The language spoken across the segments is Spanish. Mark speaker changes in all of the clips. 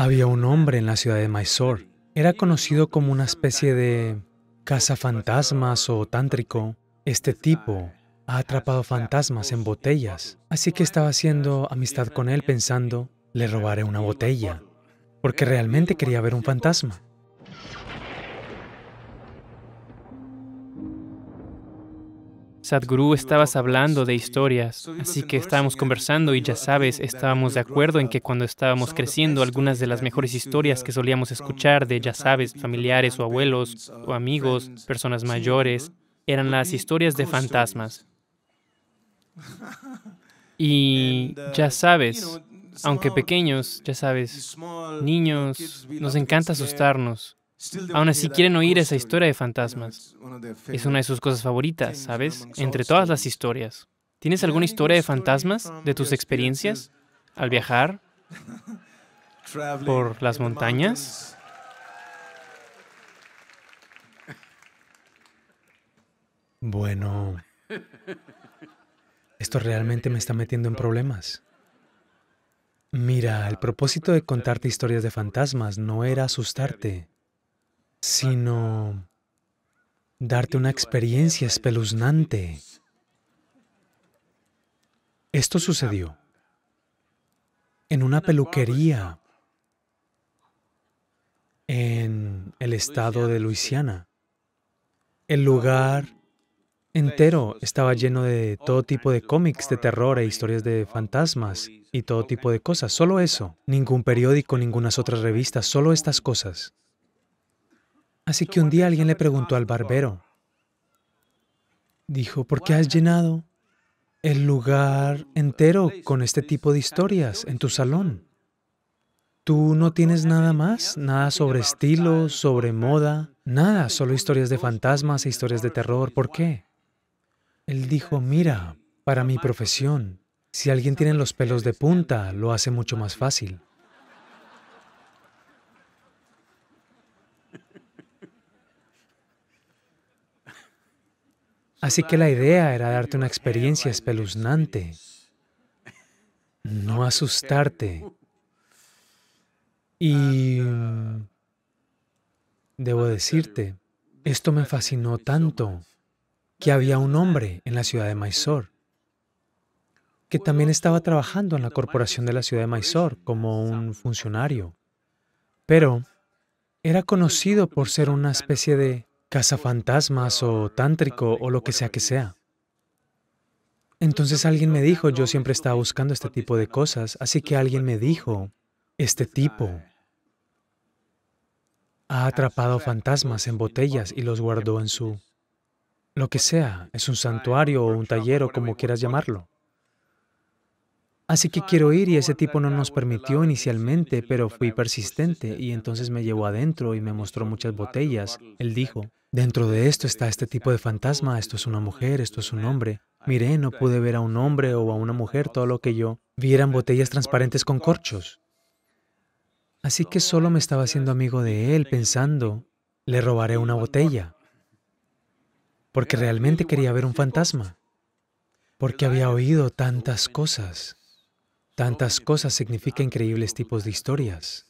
Speaker 1: Había un hombre en la ciudad de Mysore. Era conocido como una especie de cazafantasmas o tántrico. Este tipo ha atrapado fantasmas en botellas, así que estaba haciendo amistad con él pensando, le robaré una botella, porque realmente quería ver un fantasma. Sadhguru, estabas hablando de historias, así que estábamos conversando y ya sabes, estábamos de acuerdo en que cuando estábamos creciendo, algunas de las mejores historias que solíamos escuchar de, ya sabes, familiares o abuelos o amigos, personas mayores, eran las historias de fantasmas. Y ya sabes, aunque pequeños, ya sabes, niños, nos encanta asustarnos. Aún así quieren oír esa historia de fantasmas. Es una de sus cosas favoritas, ¿sabes? Entre todas las historias. ¿Tienes alguna historia de fantasmas de tus experiencias al viajar por las montañas? Bueno, esto realmente me está metiendo en problemas. Mira, el propósito de contarte historias de fantasmas no era asustarte, sino darte una experiencia espeluznante. Esto sucedió en una peluquería en el estado de Luisiana. El lugar entero estaba lleno de todo tipo de cómics de terror e historias de fantasmas y todo tipo de cosas. Solo eso. Ningún periódico, ninguna otra revista, solo estas cosas. Así que un día alguien le preguntó al barbero, dijo, ¿por qué has llenado el lugar entero con este tipo de historias en tu salón? Tú no tienes nada más, nada sobre estilo, sobre moda, nada, solo historias de fantasmas e historias de terror. ¿Por qué? Él dijo, mira, para mi profesión, si alguien tiene los pelos de punta, lo hace mucho más fácil. Así que la idea era darte una experiencia espeluznante, no asustarte. Y debo decirte, esto me fascinó tanto que había un hombre en la ciudad de Mysore que también estaba trabajando en la corporación de la ciudad de Mysore como un funcionario, pero era conocido por ser una especie de fantasmas o tántrico o lo que sea que sea. Entonces alguien me dijo, yo siempre estaba buscando este tipo de cosas, así que alguien me dijo, este tipo ha atrapado fantasmas en botellas y los guardó en su... Lo que sea, es un santuario o un taller o como quieras llamarlo. Así que quiero ir y ese tipo no nos permitió inicialmente, pero fui persistente y entonces me llevó adentro y me mostró muchas botellas. Él dijo, dentro de esto está este tipo de fantasma, esto es una mujer, esto es un hombre. Miré, no pude ver a un hombre o a una mujer, todo lo que yo vi eran botellas transparentes con corchos. Así que solo me estaba haciendo amigo de él pensando, le robaré una botella, porque realmente quería ver un fantasma, porque había oído tantas cosas. Tantas cosas significan increíbles tipos de historias.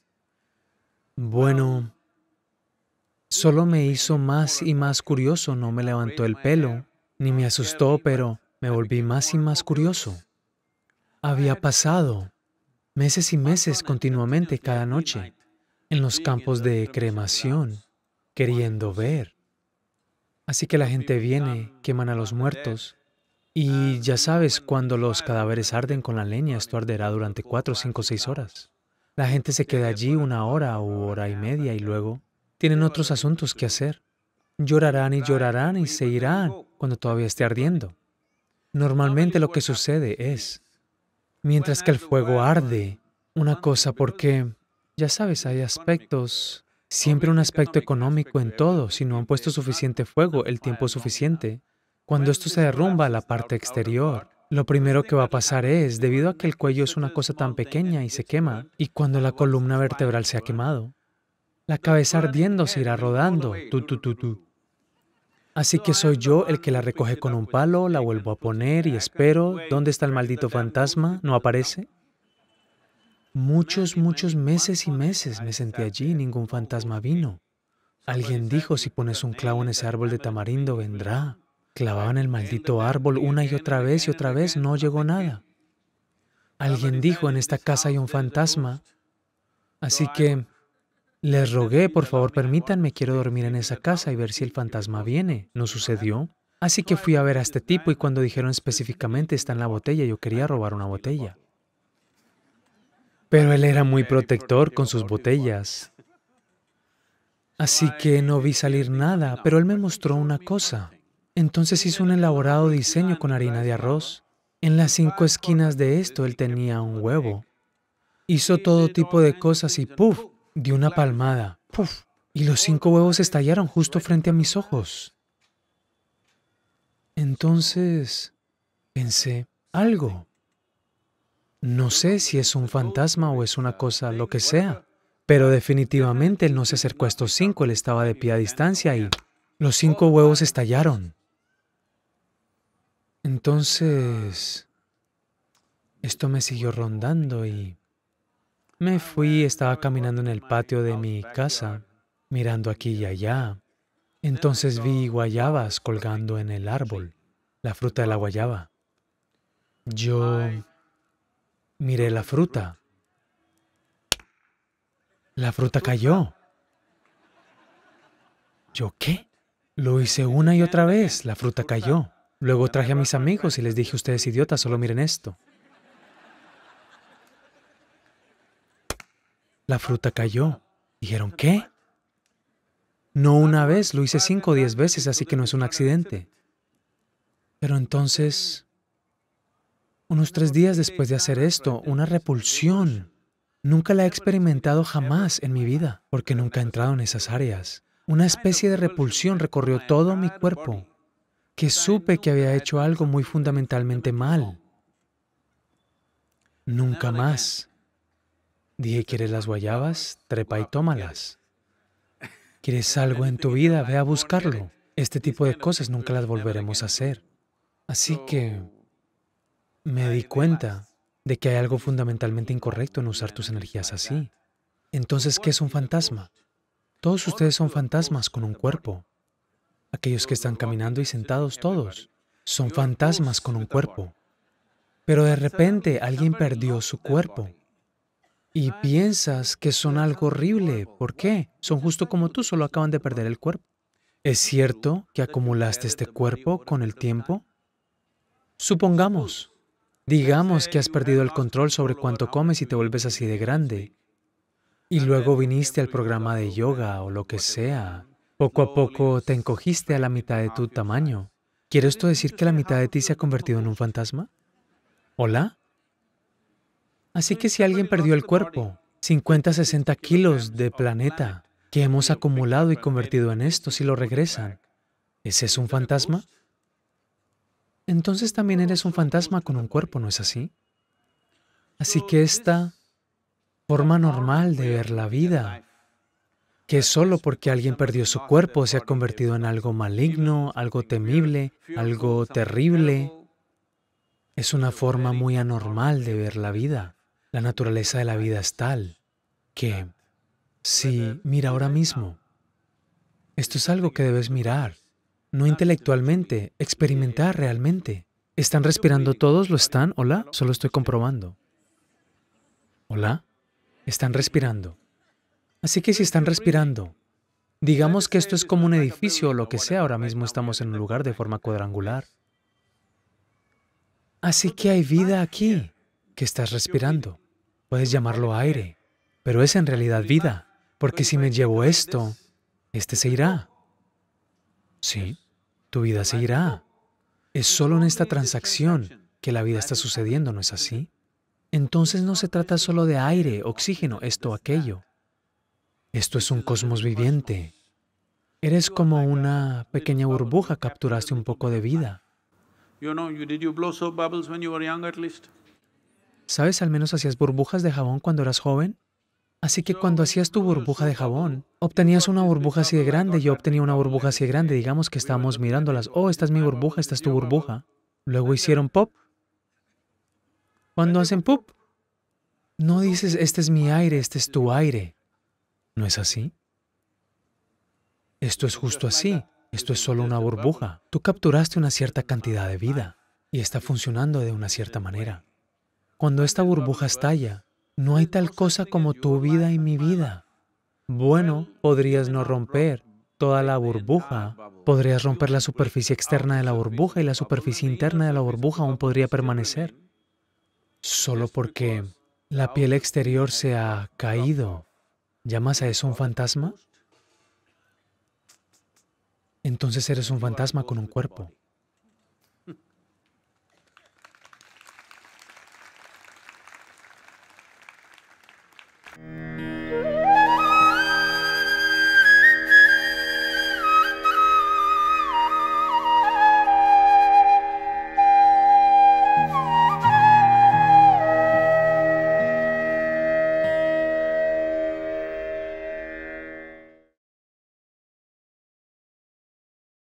Speaker 1: Bueno, solo me hizo más y más curioso, no me levantó el pelo, ni me asustó, pero me volví más y más curioso. Había pasado meses y meses continuamente cada noche en los campos de cremación, queriendo ver. Así que la gente viene, queman a los muertos, y ya sabes, cuando los cadáveres arden con la leña, esto arderá durante cuatro, cinco, seis horas. La gente se queda allí una hora u hora y media y luego tienen otros asuntos que hacer. Llorarán y llorarán y se irán cuando todavía esté ardiendo. Normalmente lo que sucede es, mientras que el fuego arde, una cosa porque, ya sabes, hay aspectos, siempre un aspecto económico en todo, si no han puesto suficiente fuego, el tiempo suficiente, cuando esto se derrumba la parte exterior, lo primero que va a pasar es, debido a que el cuello es una cosa tan pequeña y se quema, y cuando la columna vertebral se ha quemado, la cabeza ardiendo se irá rodando, tu, tu, tu, tu. Así que soy yo el que la recoge con un palo, la vuelvo a poner y espero, ¿dónde está el maldito fantasma? ¿No aparece? Muchos, muchos meses y meses me sentí allí, ningún fantasma vino. Alguien dijo, si pones un clavo en ese árbol de tamarindo, vendrá. Clavaban el maldito árbol una y otra vez y otra vez, no llegó nada. Alguien dijo, en esta casa hay un fantasma. Así que les rogué, por favor, permítanme, quiero dormir en esa casa y ver si el fantasma viene. No sucedió. Así que fui a ver a este tipo y cuando dijeron específicamente está en la botella, yo quería robar una botella. Pero él era muy protector con sus botellas. Así que no vi salir nada, pero él me mostró una cosa. Entonces hizo un elaborado diseño con harina de arroz. En las cinco esquinas de esto él tenía un huevo. Hizo todo tipo de cosas y ¡puf! Dio una palmada. ¡Puf! Y los cinco huevos estallaron justo frente a mis ojos. Entonces pensé, algo. No sé si es un fantasma o es una cosa, lo que sea. Pero definitivamente él no se acercó a estos cinco, él estaba de pie a distancia y los cinco huevos estallaron. Entonces, esto me siguió rondando y me fui, estaba caminando en el patio de mi casa, mirando aquí y allá. Entonces vi guayabas colgando en el árbol, la fruta de la guayaba. Yo miré la fruta. La fruta cayó. ¿Yo qué? Lo hice una y otra vez, la fruta cayó. Luego traje a mis amigos y les dije, ustedes idiotas, solo miren esto. La fruta cayó. Dijeron, ¿qué? No una vez, lo hice cinco o diez veces, así que no es un accidente. Pero entonces, unos tres días después de hacer esto, una repulsión. Nunca la he experimentado jamás en mi vida, porque nunca he entrado en esas áreas. Una especie de repulsión recorrió todo mi cuerpo que supe que había hecho algo muy fundamentalmente mal. Nunca más. Dije, ¿quieres las guayabas? Trepa y tómalas. ¿Quieres algo en tu vida? Ve a buscarlo. Este tipo de cosas nunca las volveremos a hacer. Así que me di cuenta de que hay algo fundamentalmente incorrecto en usar tus energías así. Entonces, ¿qué es un fantasma? Todos ustedes son fantasmas con un cuerpo. Aquellos que están caminando y sentados todos son fantasmas con un este cuerpo. Pero de repente alguien perdió su cuerpo. Y piensas que son algo horrible. ¿Por qué? Son justo como tú, solo acaban de perder el cuerpo. ¿Es cierto que acumulaste este cuerpo con el tiempo? Supongamos, digamos que has perdido el control sobre cuánto comes y te vuelves así de grande. Y luego viniste al programa de yoga o lo que sea, poco a poco te encogiste a la mitad de tu tamaño. ¿Quiere esto decir que la mitad de ti se ha convertido en un fantasma? ¿Hola? Así que si alguien perdió el cuerpo, 50, 60 kilos de planeta que hemos acumulado y convertido en esto, si lo regresan, ¿ese es un fantasma? Entonces también eres un fantasma con un cuerpo, ¿no es así? Así que esta forma normal de ver la vida que solo porque alguien perdió su cuerpo se ha convertido en algo maligno, algo temible, algo terrible. Es una forma muy anormal de ver la vida. La naturaleza de la vida es tal que, si mira ahora mismo, esto es algo que debes mirar, no intelectualmente, experimentar realmente. ¿Están respirando todos? ¿Lo están? ¿Hola? Solo estoy comprobando. ¿Hola? Están respirando. Así que si están respirando, digamos que esto es como un edificio o lo que sea, ahora mismo estamos en un lugar de forma cuadrangular. Así que hay vida aquí que estás respirando. Puedes llamarlo aire, pero es en realidad vida, porque si me llevo esto, este se irá. Sí, tu vida se irá. Es solo en esta transacción que la vida está sucediendo, ¿no es así? Entonces no se trata solo de aire, oxígeno, esto, aquello. Esto es un cosmos viviente. Eres como una pequeña burbuja, capturaste un poco de vida. ¿Sabes? Al menos hacías burbujas de jabón cuando eras joven. Así que cuando hacías tu burbuja de jabón, obtenías una burbuja así de grande, yo obtenía una burbuja así de grande, digamos que estábamos mirándolas, oh, esta es mi burbuja, esta es tu burbuja. Luego hicieron pop. Cuando hacen pop, no dices, este es mi aire, este es tu aire. ¿No es así? Esto es justo así. Esto es solo una burbuja. Tú capturaste una cierta cantidad de vida y está funcionando de una cierta manera. Cuando esta burbuja estalla, no hay tal cosa como tu vida y mi vida. Bueno, podrías no romper toda la burbuja, podrías romper la superficie externa de la burbuja y la superficie interna de la burbuja aún podría permanecer. Solo porque la piel exterior se ha caído ¿Llamas a eso un fantasma? Entonces eres un fantasma con un cuerpo.